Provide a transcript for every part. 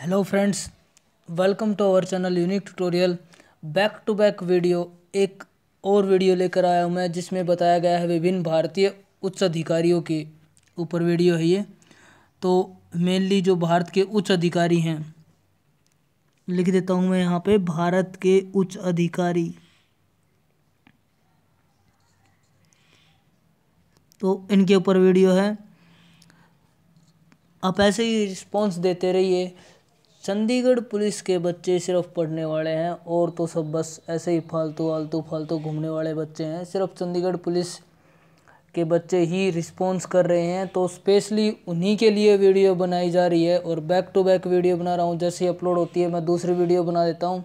hello friends welcome to our channel unique tutorial back to back video एक और video लेकर आया हूँ मैं जिसमें बताया गया है विभिन्न भारतीय उच्च अधिकारियों के ऊपर वीडियो है ये तो मेनली जो भारत के उच्च अधिकारी हैं लिख देता हूँ मैं यहाँ पे भारत के उच्च अधिकारी तो इनके ऊपर वीडियो है आप ऐसे ही रिस्पॉन्स देते रहिए चंडीगढ़ पुलिस के बच्चे सिर्फ पढ़ने वाले हैं और तो सब बस ऐसे ही फालतू आलतू फालतू घूमने वाले बच्चे हैं सिर्फ चंडीगढ़ पुलिस के बच्चे ही रिस्पॉन्स कर रहे हैं तो स्पेशली उन्हीं के लिए वीडियो बनाई जा रही है और बैक टू बैक वीडियो बना रहा हूँ जैसे अपलोड होती है मैं दूसरी वीडियो बना देता हूँ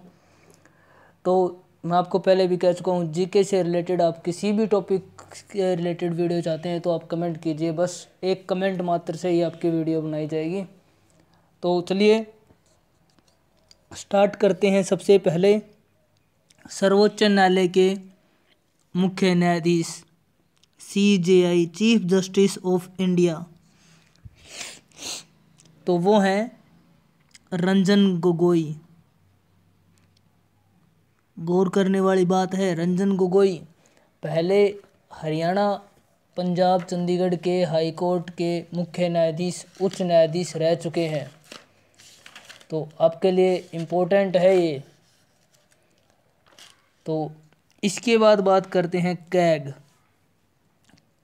तो मैं आपको पहले भी कह चुका हूँ जीके से रिलेटेड आप किसी भी टॉपिक के रिलेटेड वीडियो चाहते हैं तो आप कमेंट कीजिए बस एक कमेंट मात्र से ही आपकी वीडियो बनाई जाएगी तो चलिए स्टार्ट करते हैं सबसे पहले सर्वोच्च न्यायालय के मुख्य न्यायाधीश C J I chief justice of India तो वो हैं रंजन गोगोई गौर करने वाली बात है रंजन गोगोई पहले हरियाणा पंजाब चंडीगढ़ के हाई कोर्ट के मुख्य न्यायाधीश उच्च न्यायाधीश रह चुके हैं तो आपके लिए इम्पोर्टेंट है ये तो इसके बाद बात करते हैं कैग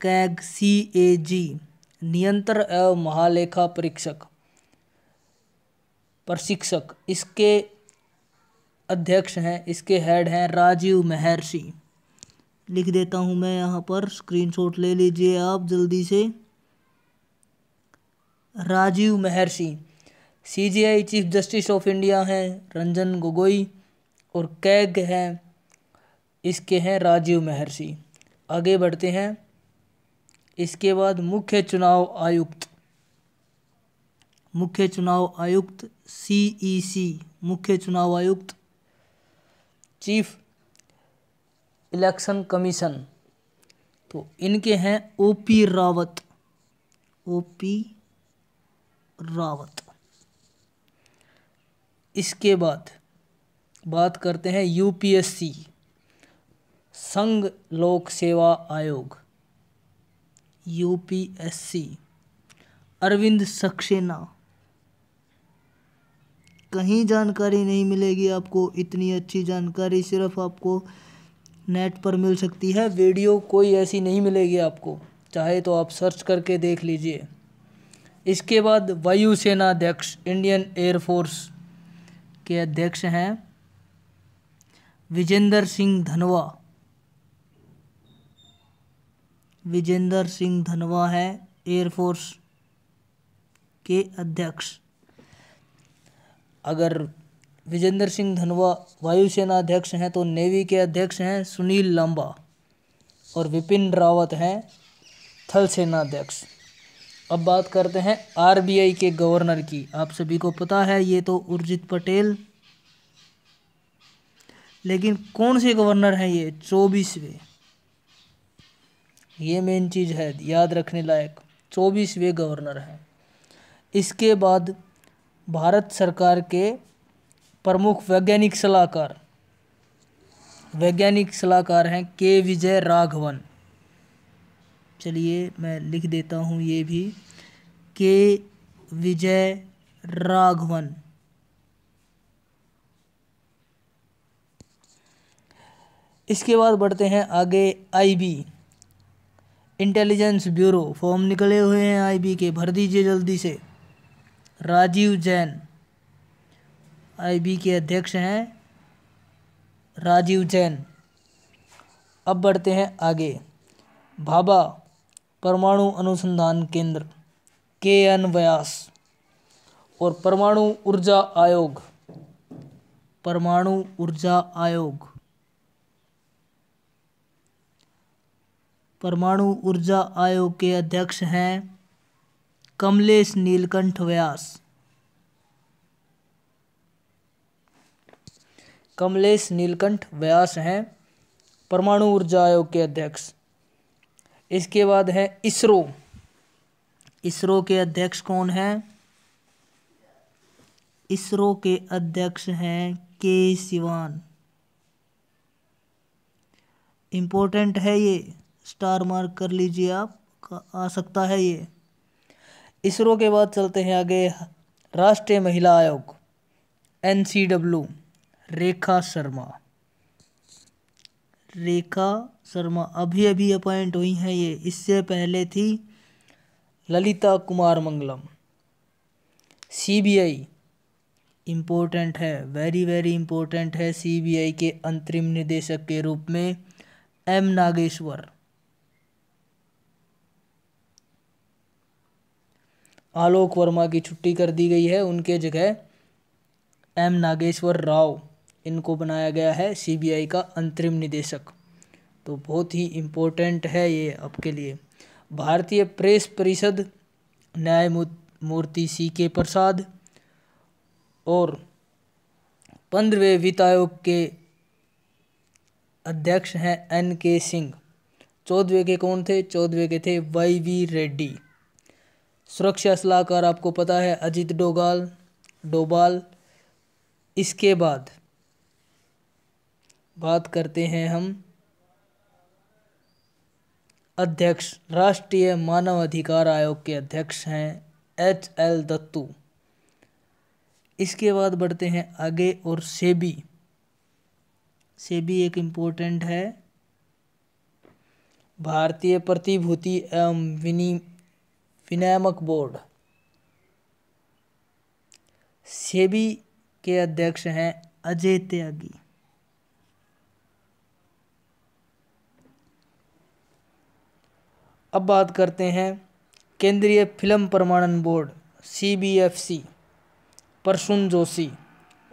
कैग सी ए जी नियंत्रण एवं महालेखा परीक्षक प्रशिक्षक इसके अध्यक्ष हैं इसके हेड हैं राजीव महर्षि लिख देता हूँ मैं यहाँ पर स्क्रीनशॉट ले लीजिए आप जल्दी से Rajiv Mehrishi CJI chief justice of India हैं रंजन गोगोई और कैग हैं इसके हैं राजीव महर्षि आगे बढ़ते हैं इसके बाद मुख्य चुनाव आयुक्त मुख्य चुनाव आयुक्त सीईसी e मुख्य चुनाव आयुक्त चीफ इलेक्शन कमीशन तो इनके हैं ओपी रावत ओपी रावत इसके बाद बात करते हैं यूपीएससी संघ लोक सेवा आयोग यूपीएससी अरविंद सक्सेना कहीं जानकारी नहीं मिलेगी आपको इतनी अच्छी जानकारी सिर्फ आपको नेट पर मिल सकती है वीडियो कोई ऐसी नहीं मिलेगी आपको चाहे तो आप सर्च करके देख लीजिए इसके बाद वायुसेना अध्यक्ष इंडियन एयरफोर्स के अध्यक्ष हैं विजेंद्र सिंह धनवा विजेंद्र सिंह धनवा है एयरफोर्स के अध्यक्ष अगर विजेंद्र सिंह धनवा वायुसेना अध्यक्ष हैं तो नेवी के अध्यक्ष हैं सुनील लांबा और विपिन रावत हैं थल सेना अध्यक्ष अब बात करते हैं आरबीआई के गवर्नर की आप सभी को पता है ये तो उर्जित पटेल लेकिन कौन से गवर्नर हैं ये चौबीसवें ये मेन चीज़ है याद रखने लायक चौबीसवें गवर्नर हैं इसके बाद भारत सरकार के प्रमुख वैज्ञानिक सलाहकार वैज्ञानिक सलाहकार हैं के विजय राघवन चलिए मैं लिख देता हूँ ये भी के विजय राघवन इसके बाद बढ़ते हैं आगे आईबी इंटेलिजेंस ब्यूरो फॉर्म निकले हुए हैं आईबी के भर दीजिए जल्दी से राजीव जैन आईबी के अध्यक्ष हैं राजीव जैन अब बढ़ते हैं आगे भाभा परमाणु अनुसंधान केंद्र के एन व्यास और परमाणु ऊर्जा आयोग परमाणु ऊर्जा आयोग परमाणु ऊर्जा आयोग के अध्यक्ष हैं कमलेश नीलकंठ व्यास कमलेश नीलकंठ व्यास हैं परमाणु ऊर्जा आयोग के अध्यक्ष इसके बाद है इसरो इसरो के अध्यक्ष कौन है इसरो के अध्यक्ष हैं के सिवान इम्पोर्टेंट है ये स्टार मार्क कर लीजिए आप आ सकता है ये इसरो के बाद चलते हैं आगे राष्ट्रीय महिला आयोग एन रेखा शर्मा रेखा शर्मा अभी अभी अपॉइंट हुई हैं ये इससे पहले थी ललिता कुमार मंगलम सीबीआई इम्पोर्टेंट है वेरी वेरी इम्पोर्टेंट है सीबीआई के अंतरिम निदेशक के रूप में एम नागेश्वर आलोक वर्मा की छुट्टी कर दी गई है उनके जगह एम नागेश्वर राव इनको बनाया गया है सीबीआई का अंतरिम निदेशक तो बहुत ही इम्पोर्टेंट है ये आपके लिए भारतीय प्रेस परिषद न्यायमूर्ति सी के प्रसाद और पंद्रहवें वित्त आयोग के अध्यक्ष हैं एन के सिंह चौदहवें के कौन थे चौदहवें के थे वाई वी रेड्डी सुरक्षा सलाहकार आपको पता है अजीत डोगाल डोबाल इसके बाद बात करते हैं हम अध्यक्ष राष्ट्रीय मानव अधिकार आयोग के अध्यक्ष हैं एच एल दत्तू इसके बाद बढ़ते हैं आगे और सेबी सेबी एक इम्पोर्टेंट है भारतीय प्रतिभूति एवं विनी विनियामक बोर्ड सेबी के अध्यक्ष हैं अजय त्यागी अब बात करते हैं केंद्रीय फिल्म प्रमाणन board C B F C Prasoon Joshi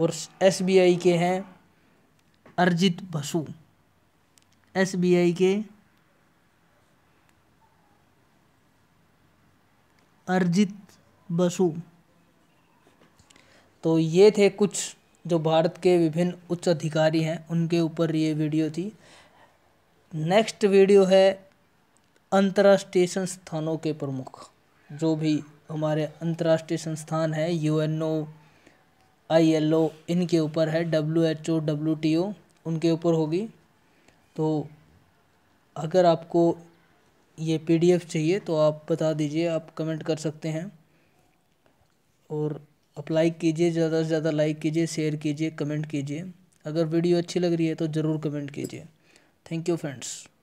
और एस बी आई के हैं अर्जित बसु एस बी आई के अर्जित बसु तो ये थे कुछ जो भारत के विभिन्न उच्च अधिकारी हैं उनके ऊपर ये वीडियो थी नेक्स्ट वीडियो है अंतर्राष्ट्रीय संस्थानों के प्रमुख जो भी हमारे अंतर्राष्ट्रीय संस्थान हैं U N O I L O इनके ऊपर है W H O W T O उनके ऊपर होगी तो अगर आपको ये पीडीएफ चाहिए तो आप बता दीजिए आप कमेंट कर सकते हैं और अप्लाई कीजिए ज़्यादा से ज़्यादा लाइक कीजिए शेयर कीजिए कमेंट कीजिए अगर वीडियो अच्छी लग रही है तो ज़रूर कमेंट कीजिए थैंक यू फ्रेंड्स